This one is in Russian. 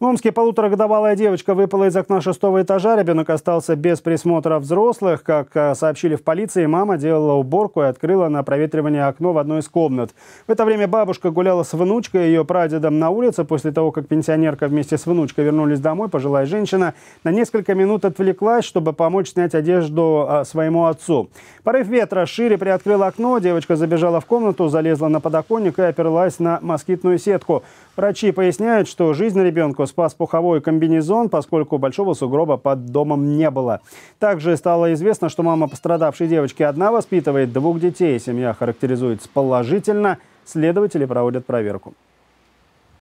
В Омске полуторагодовалая девочка выпала из окна шестого этажа. Ребенок остался без присмотра взрослых. Как э, сообщили в полиции, мама делала уборку и открыла на проветривание окно в одной из комнат. В это время бабушка гуляла с внучкой и ее прадедом на улице. После того, как пенсионерка вместе с внучкой вернулись домой, пожилая женщина на несколько минут отвлеклась, чтобы помочь снять одежду э, своему отцу. Порыв ветра шире приоткрыл окно. Девочка забежала в комнату, залезла на подоконник и оперлась на москитную сетку. Врачи поясняют, что жизнь ребенку спас пуховой комбинезон, поскольку большого сугроба под домом не было. Также стало известно, что мама пострадавшей девочки одна воспитывает двух детей. Семья характеризуется положительно. Следователи проводят проверку.